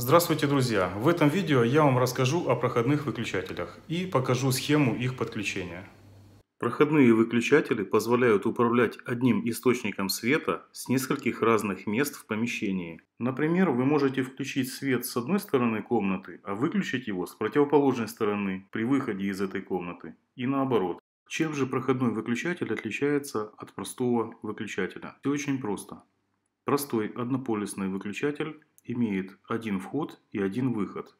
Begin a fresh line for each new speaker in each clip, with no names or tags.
Здравствуйте, друзья! В этом видео я вам расскажу о проходных выключателях и покажу схему их подключения. Проходные выключатели позволяют управлять одним источником света с нескольких разных мест в помещении. Например, вы можете включить свет с одной стороны комнаты, а выключить его с противоположной стороны при выходе из этой комнаты и наоборот. Чем же проходной выключатель отличается от простого выключателя? Все очень просто. Простой однополюсный выключатель имеет один вход и один выход.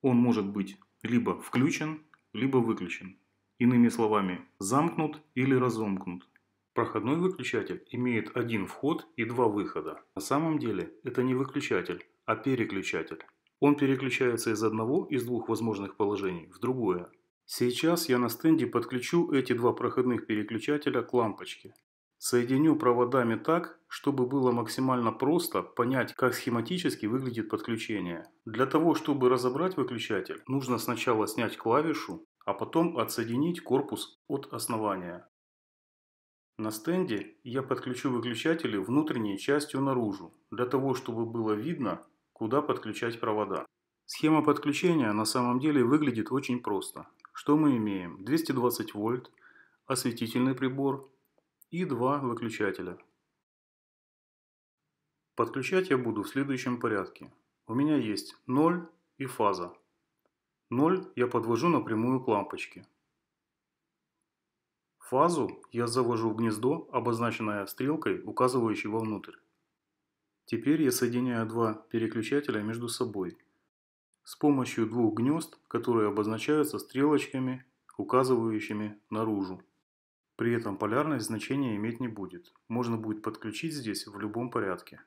Он может быть либо включен, либо выключен. Иными словами, замкнут или разомкнут. Проходной выключатель имеет один вход и два выхода. На самом деле это не выключатель, а переключатель. Он переключается из одного из двух возможных положений в другое. Сейчас я на стенде подключу эти два проходных переключателя к лампочке. Соединю проводами так, чтобы было максимально просто понять, как схематически выглядит подключение. Для того, чтобы разобрать выключатель, нужно сначала снять клавишу, а потом отсоединить корпус от основания. На стенде я подключу выключатели внутренней частью наружу, для того, чтобы было видно, куда подключать провода. Схема подключения на самом деле выглядит очень просто. Что мы имеем? 220 вольт, осветительный прибор, и два выключателя. Подключать я буду в следующем порядке. У меня есть 0 и фаза. 0 я подвожу напрямую к лампочке. Фазу я завожу в гнездо, обозначенное стрелкой, указывающей вовнутрь. Теперь я соединяю два переключателя между собой с помощью двух гнезд, которые обозначаются стрелочками, указывающими наружу. При этом полярность значения иметь не будет, можно будет подключить здесь в любом порядке.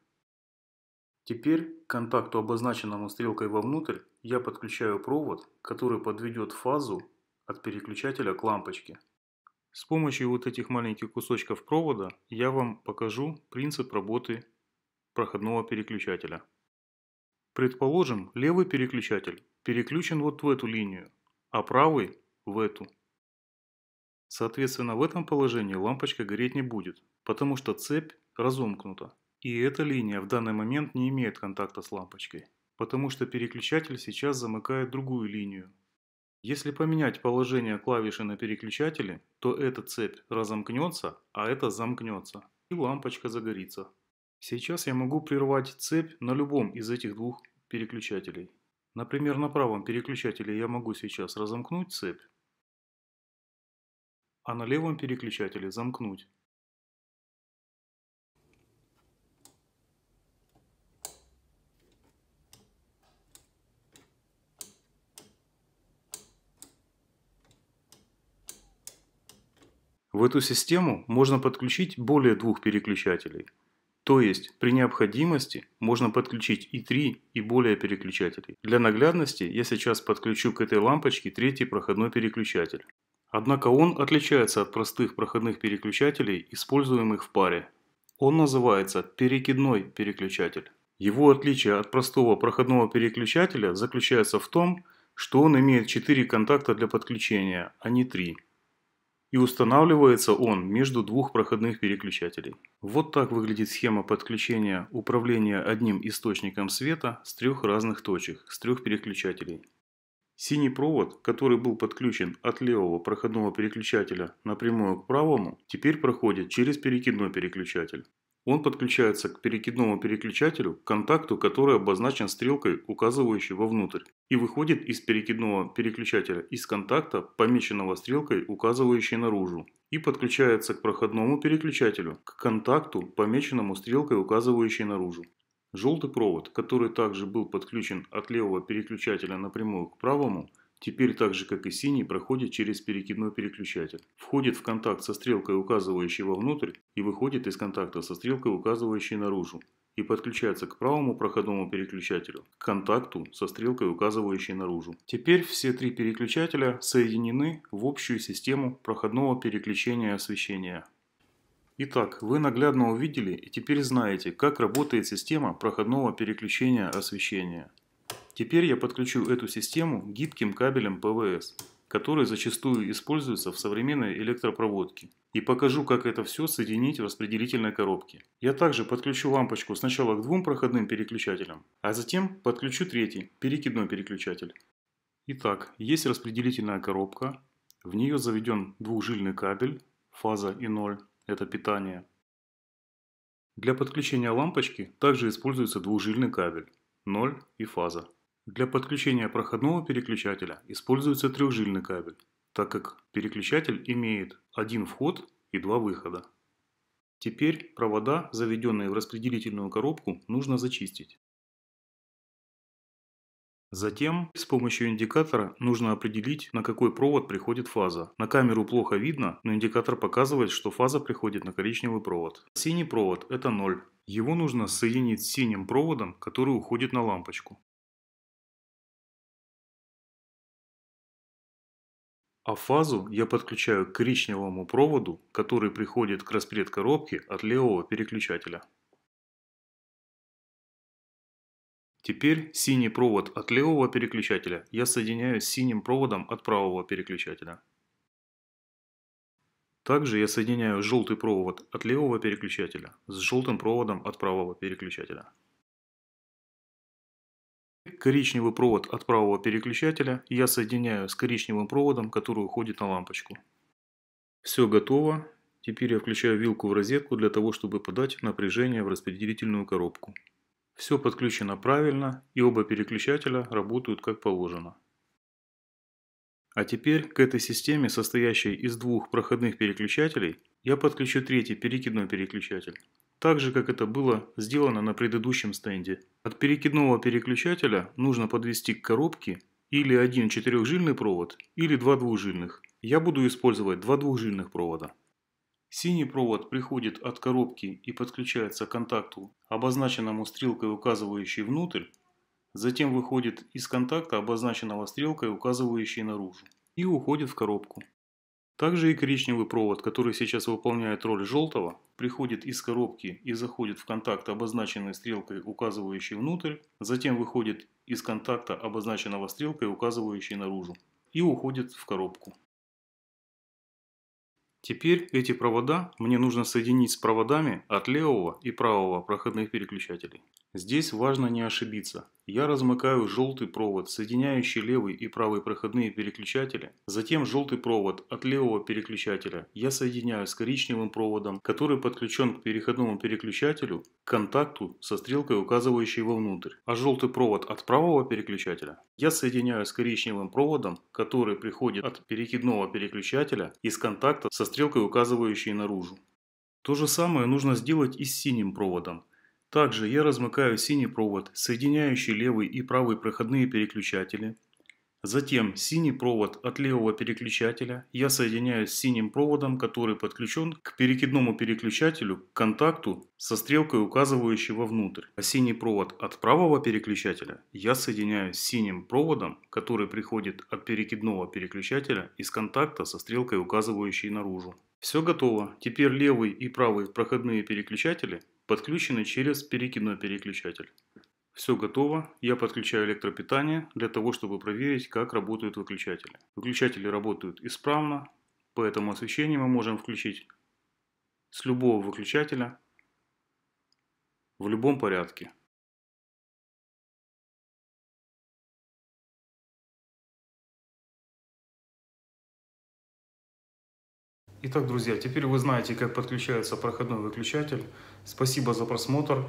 Теперь к контакту, обозначенному стрелкой вовнутрь, я подключаю провод, который подведет фазу от переключателя к лампочке. С помощью вот этих маленьких кусочков провода я вам покажу принцип работы проходного переключателя. Предположим, левый переключатель переключен вот в эту линию, а правый в эту. Соответственно, в этом положении лампочка гореть не будет, потому что цепь разомкнута. И эта линия в данный момент не имеет контакта с лампочкой, потому что переключатель сейчас замыкает другую линию. Если поменять положение клавиши на переключателе, то эта цепь разомкнется, а эта замкнется, и лампочка загорится. Сейчас я могу прервать цепь на любом из этих двух переключателей. Например, на правом переключателе я могу сейчас разомкнуть цепь, а на левом переключателе «Замкнуть». В эту систему можно подключить более двух переключателей. То есть при необходимости можно подключить и три и более переключателей. Для наглядности я сейчас подключу к этой лампочке третий проходной переключатель. Однако он отличается от простых проходных переключателей, используемых в паре. Он называется перекидной переключатель. Его отличие от простого проходного переключателя заключается в том, что он имеет 4 контакта для подключения, а не 3. И устанавливается он между двух проходных переключателей. Вот так выглядит схема подключения управления одним источником света с трех разных точек, с трех переключателей. Синий провод, который был подключен от левого проходного переключателя напрямую к правому, теперь проходит через перекидной переключатель. Он подключается к перекидному переключателю, к контакту, который обозначен стрелкой, указывающей вовнутрь, и выходит из перекидного переключателя из контакта, помеченного стрелкой, указывающей наружу, и подключается к проходному переключателю, к контакту, помеченному стрелкой, указывающей наружу. Желтый провод, который также был подключен от левого переключателя напрямую к правому, теперь так же как и синий проходит через перекидной переключатель, входит в контакт со стрелкой, указывающей вовнутрь, и выходит из контакта со стрелкой, указывающей наружу, и подключается к правому проходному переключателю, к контакту со стрелкой, указывающей наружу. Теперь все три переключателя соединены в общую систему проходного переключения освещения. Итак, вы наглядно увидели и теперь знаете, как работает система проходного переключения освещения. Теперь я подключу эту систему гибким кабелем ПВС, который зачастую используется в современной электропроводке, и покажу, как это все соединить в распределительной коробке. Я также подключу лампочку сначала к двум проходным переключателям, а затем подключу третий, перекидной переключатель. Итак, есть распределительная коробка, в нее заведен двухжильный кабель, фаза и ноль, это питание. Для подключения лампочки также используется двужильный кабель, 0 и фаза. Для подключения проходного переключателя используется трехжильный кабель, так как переключатель имеет один вход и два выхода. Теперь провода, заведенные в распределительную коробку, нужно зачистить. Затем с помощью индикатора нужно определить, на какой провод приходит фаза. На камеру плохо видно, но индикатор показывает, что фаза приходит на коричневый провод. Синий провод – это 0. Его нужно соединить с синим проводом, который уходит на лампочку. А фазу я подключаю к коричневому проводу, который приходит к распредкоробке от левого переключателя. Теперь синий провод от левого переключателя я соединяю с синим проводом от правого переключателя. Также я соединяю желтый провод от левого переключателя с желтым проводом от правого переключателя. Коричневый провод от правого переключателя я соединяю с коричневым проводом, который уходит на лампочку. Все готово. Теперь я включаю вилку в розетку для того, чтобы подать напряжение в распределительную коробку. Все подключено правильно и оба переключателя работают как положено. А теперь к этой системе, состоящей из двух проходных переключателей, я подключу третий перекидной переключатель. Так же, как это было сделано на предыдущем стенде. От перекидного переключателя нужно подвести к коробке или один четырехжильный провод, или два двухжильных. Я буду использовать два двухжильных провода. Синий провод приходит от коробки и подключается к контакту, обозначенному стрелкой, указывающей внутрь, затем выходит из контакта, обозначенного стрелкой, указывающей наружу, и уходит в коробку. Также и коричневый провод, который сейчас выполняет роль желтого, приходит из коробки и заходит в контакт, обозначенный стрелкой, указывающей внутрь, затем выходит из контакта, обозначенного стрелкой, указывающей наружу, и уходит в коробку. Теперь эти провода мне нужно соединить с проводами от левого и правого проходных переключателей. Здесь важно не ошибиться. Я размыкаю желтый провод, соединяющий левый и правый проходные переключатели. Затем желтый провод от левого переключателя я соединяю с коричневым проводом, который подключен к переходному переключателю, к контакту со стрелкой, указывающей вовнутрь. А желтый провод от правого переключателя я соединяю с коричневым проводом, который приходит от перекидного переключателя из контакта со стрелкой, указывающей наружу. То же самое нужно сделать и с синим проводом. Также я размыкаю синий провод, соединяющий левый и правый проходные переключатели. Затем синий провод от левого переключателя я соединяю с синим проводом, который подключен к перекидному переключателю к контакту со стрелкой, указывающей вовнутрь. А синий провод от правого переключателя я соединяю с синим проводом, который приходит от перекидного переключателя из контакта со стрелкой, указывающей наружу. Все готово. Теперь левый и правый проходные переключатели подключены через перекидной переключатель. Все готово, я подключаю электропитание для того, чтобы проверить, как работают выключатели. Выключатели работают исправно, поэтому освещение мы можем включить с любого выключателя в любом порядке. Итак, друзья, теперь вы знаете, как подключается проходной выключатель. Спасибо за просмотр.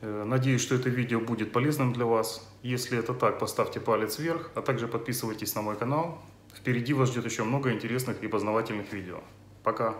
Э, надеюсь, что это видео будет полезным для вас. Если это так, поставьте палец вверх, а также подписывайтесь на мой канал. Впереди вас ждет еще много интересных и познавательных видео. Пока!